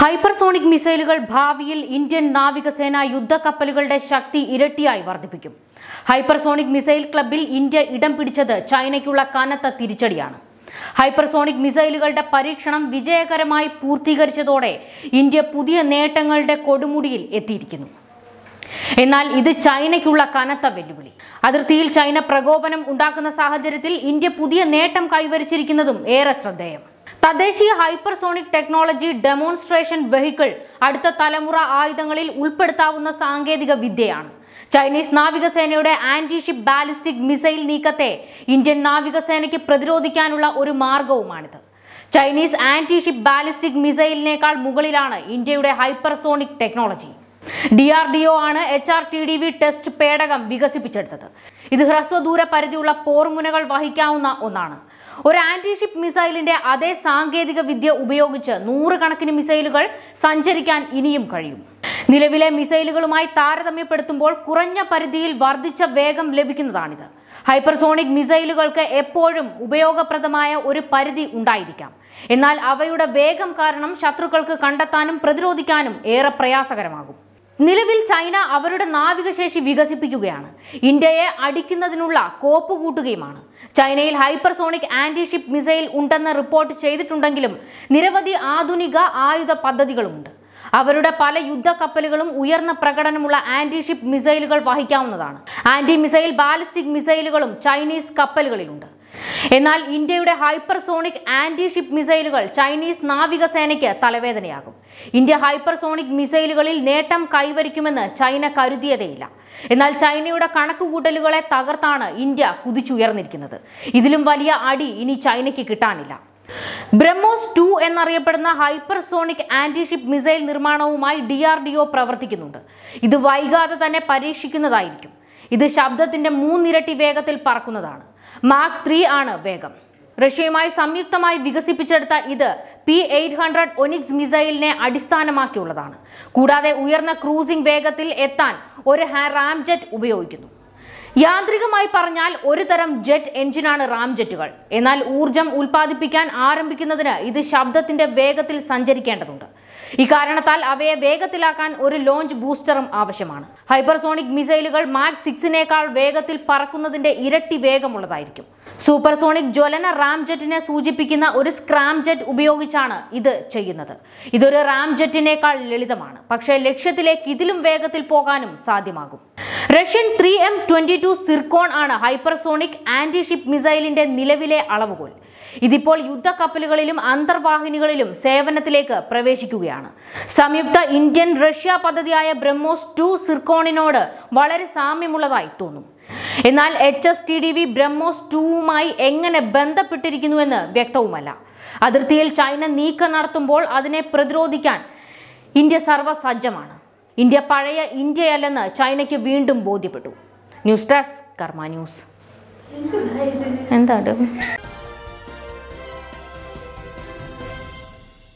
hypersonic മിസൈലുകൾ ഭാവിയിൽ Indian നാവികസേന യുദ്ധക്കപ്പലുകളുടെ ശക്തി ഇരട്ടിയായി വർദ്ധിപ്പിക്കും ഹൈപ്പർസോണിക് മിസൈൽ ക്ലബിൽ ഇന്ത്യ ഇടം പിടിച്ചത് ചൈനയ്ക്കുള്ള കനത്ത തിരിച്ചടിയാണ് ഹൈപ്പർസോണിക് മിസൈലുകളുടെ പരീക്ഷണം വിജയകരമായി പൂർത്തീകരിച്ചതോടെ ഇന്ത്യ പുതിയ നേട്ടങ്ങളുടെ കൊടുമുടിയിൽ എത്തിയിരിക്കുന്നു എന്നാൽ ഇത് ചൈനയ്ക്കുള്ള കനത്ത വെല്ലുവിളി അതിർത്തിയിൽ ചൈന പ്രകോപനം ഉണ്ടാക്കുന്ന സാഹചര്യത്തിൽ ഇന്ത്യ പുതിയ നേട്ടം കൈവരിച്ചിരിക്കുന്നതും ഏറെ ശ്രദ്ധേയം തദ്ദേശീയ ഹൈപ്പർസോണിക് ടെക്നോളജി ഡെമോൺസ്ട്രേഷൻ വെഹിക്കിൾ അടുത്ത തലമുറ ആയുധങ്ങളിൽ ഉൾപ്പെടുത്താവുന്ന സാങ്കേതിക വിദ്യയാണ് ചൈനീസ് നാവികസേനയുടെ ആന്റിഷിപ്പ് ബാലിസ്റ്റിക് മിസൈൽ നീക്കത്തെ ഇന്ത്യൻ നാവികസേനയ്ക്ക് പ്രതിരോധിക്കാനുള്ള ഒരു മാർഗവുമാണിത് ചൈനീസ് ആന്റിഷിപ്പ് ബാലിസ്റ്റിക് മിസൈലിനേക്കാൾ മുകളിലാണ് ഇന്ത്യയുടെ hypersonic technology D R D O ആണ് H R T D V test പേടകം വികസിപ്പിച്ചെടുത്തത് ഇത് ഹ്രസ്വദൂര പരിധിയുള്ള പോർമുനകൾ വഹിക്കാവുന്ന ഒന്നാണ് ഒരു ആന്റിഷിപ്പ് മിസൈലിന്റെ അതേ സാങ്കേതിക വിദ്യ ഉപയോഗിച്ച് നൂറുകണക്കിന് മിസൈലുകൾ സഞ്ചരിക്കാൻ ഇനിയും കഴിയും നിലവിലെ മിസൈലുകളുമായി താരതമ്യപ്പെടുത്തുമ്പോൾ കുറഞ്ഞ പരിധിയിൽ വർദ്ധിച്ച വേഗം ലഭിക്കുന്നതാണിത് ഹൈപ്പർസോണിക് മിസൈലുകൾക്ക് എപ്പോഴും ഉപയോഗപ്രദമായ ഒരു പരിധി ഉണ്ടായിരിക്കാം എന്നാൽ അവയുടെ വേഗം കാരണം ശത്രുക്കൾക്ക് കണ്ടെത്താനും പ്രതിരോധിക്കാനും ഏറെ പ്രയാസകരമാകും നിലവിൽ ചൈന അവരുടെ നാവികശേഷി വികസിപ്പിക്കുകയാണ് ഇന്ത്യയെ അടിക്കുന്നതിനുള്ള കോപ്പ് കൂട്ടുകയുമാണ് ചൈനയിൽ ഹൈപ്പർസോണിക് ആന്റിഷിപ്പ് മിസൈൽ ഉണ്ടെന്ന് റിപ്പോർട്ട് ചെയ്തിട്ടുണ്ടെങ്കിലും നിരവധി ആധുനിക ആയുധ പദ്ധതികളുമുണ്ട് അവരുടെ പല യുദ്ധ കപ്പലുകളും ഉയർന്ന പ്രകടനമുള്ള ആന്റിഷിപ്പ് മിസൈലുകൾ വഹിക്കാവുന്നതാണ് ആന്റി മിസൈൽ ബാലിസ്റ്റിക് മിസൈലുകളും ചൈനീസ് കപ്പലുകളിലുണ്ട് എന്നാൽ ഇന്ത്യയുടെ ഹൈപ്പർസോണിക് ആന്റി ഷിപ്പ് മിസൈലുകൾ ചൈനീസ് നാവികസേനയ്ക്ക് തലവേദനയാകും ഇന്ത്യ ഹൈപ്പർസോണിക് മിസൈലുകളിൽ നേട്ടം കൈവരിക്കുമെന്ന് ചൈന കരുതിയതേയില്ല എന്നാൽ ചൈനയുടെ കണക്കുകൂട്ടലുകളെ തകർത്താണ് ഇന്ത്യ കുതിച്ചുയർന്നിരിക്കുന്നത് ഇതിലും വലിയ അടി ഇനി ചൈനയ്ക്ക് കിട്ടാനില്ല ബ്രഹ്മോസ് ടു എന്നറിയപ്പെടുന്ന ഹൈപ്പർസോണിക് ആന്റിഷിപ്പ് മിസൈൽ നിർമ്മാണവുമായി ഡി ആർ ഡി ഒ പ്രവർത്തിക്കുന്നുണ്ട് ഇത് വൈകാതെ തന്നെ പരീക്ഷിക്കുന്നതായിരിക്കും ഇത് ശബ്ദത്തിന്റെ മൂന്നിരട്ടി വേഗത്തിൽ പറക്കുന്നതാണ് മാക് ത്രീ ആണ് വേഗം റഷ്യയുമായി സംയുക്തമായി വികസിപ്പിച്ചെടുത്ത ഇത് പി എയ്റ്റ് ഹൺഡ്രഡ് ഒനിക്സ് മിസൈലിനെ അടിസ്ഥാനമാക്കിയുള്ളതാണ് കൂടാതെ ഉയർന്ന ക്രൂസിംഗ് വേഗത്തിൽ എത്താൻ ഒരു റാംജെറ്റ് ഉപയോഗിക്കുന്നു യാന്ത്രികമായി പറഞ്ഞാൽ ഒരു തരം ജെറ്റ് എഞ്ചിനാണ് റാംജെറ്റുകൾ എന്നാൽ ഊർജം ഉൽപ്പാദിപ്പിക്കാൻ ആരംഭിക്കുന്നതിന് ഇത് ശബ്ദത്തിന്റെ വേഗത്തിൽ സഞ്ചരിക്കേണ്ടതുണ്ട് ഇക്കാരണത്താൽ അവയെ വേഗത്തിലാക്കാൻ ഒരു ലോഞ്ച് ബൂസ്റ്ററും ആവശ്യമാണ് ഹൈപ്പർസോണിക് മിസൈലുകൾ മാക് സിക്സിനേക്കാൾ വേഗത്തിൽ പറക്കുന്നതിന്റെ ഇരട്ടി വേഗമുള്ളതായിരിക്കും സൂപ്പർസോണിക് ജ്വലന റാംജെറ്റിനെ സൂചിപ്പിക്കുന്ന ഒരു സ്ക്രാംജെറ്റ് ഉപയോഗിച്ചാണ് ഇത് ചെയ്യുന്നത് ഇതൊരു റാംജെറ്റിനേക്കാൾ ലളിതമാണ് പക്ഷേ ലക്ഷ്യത്തിലേക്ക് ഇതിലും വേഗത്തിൽ പോകാനും സാധ്യമാകും Russian three M twenty two Zircon ആണ് ഹൈപ്പർസോണിക് ആന്റിഷിപ്പ് മിസൈലിന്റെ നിലവിലെ അളവുകോൽ ഇതിപ്പോൾ യുദ്ധക്കപ്പലുകളിലും അന്തർവാഹിനികളിലും സേവനത്തിലേക്ക് പ്രവേശിക്കുകയാണ് സംയുക്ത ഇന്ത്യൻ റഷ്യ പദ്ധതിയായ ബ്രഹ്മോസ് ടു സിർക്കോണിനോട് വളരെ സാമ്യമുള്ളതായി തോന്നും എന്നാൽ H S T D V BrahMos ടുവുമായി എങ്ങനെ ബന്ധപ്പെട്ടിരിക്കുന്നുവെന്ന് വ്യക്തവുമല്ല അതിർത്തിയിൽ ചൈന നീക്കം നടത്തുമ്പോൾ അതിനെ പ്രതിരോധിക്കാൻ ഇന്ത്യ സർവ്വസജ്ജമാണ് ഇന്ത്യ പഴയ ഇന്ത്യയല്ലെന്ന് ചൈനയ്ക്ക് വീണ്ടും ബോധ്യപ്പെട്ടു ന്യൂസ് ഡെസ്ക് കർമ്മ ന്യൂസ് എന്താണ്